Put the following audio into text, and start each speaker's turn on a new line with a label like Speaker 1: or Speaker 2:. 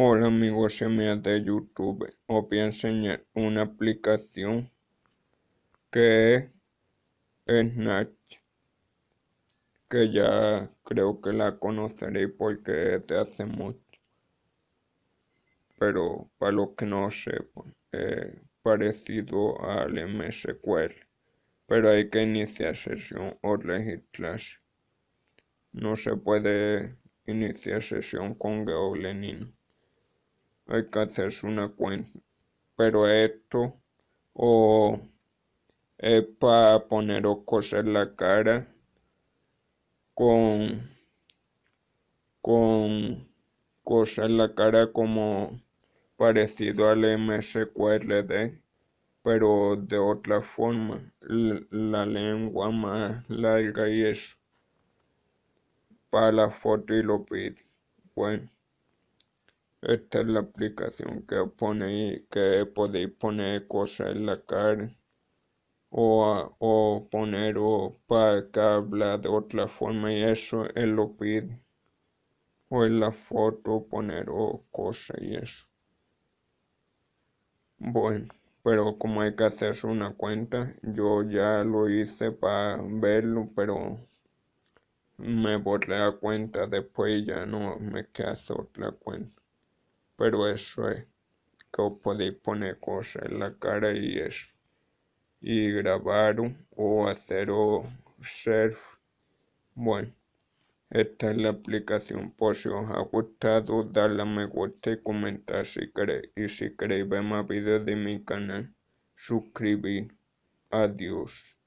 Speaker 1: Hola amigos y de YouTube, os voy a enseñar una aplicación que es Snatch, que ya creo que la conoceréis porque te hace mucho, pero para los que no sepan, es parecido al MSQL, pero hay que iniciar sesión o registrarse, No se puede iniciar sesión con GeoLenin hay que hacerse una cuenta. Pero esto, o es para poner cosas en la cara con, con cosas en la cara como parecido al MSQLD, pero de otra forma, la lengua más larga y eso. Para la foto y lo pide. Bueno. Esta es la aplicación que, pone, que podéis poner cosas en la cara o, poner o para que de otra forma y eso es lo pide. O en la foto poner cosas y eso. Bueno, pero como hay que hacerse una cuenta, yo ya lo hice para verlo, pero me borré la cuenta después y ya no me queda otra cuenta. Pero eso es, eh, que os podéis poner cosas en la cara y eso. Y grabar o hacer o surf. Bueno, esta es la aplicación. Por si os ha gustado, darle a me gusta y comentar si queréis. Y si queréis ver más vídeos de mi canal, suscribir. Adiós.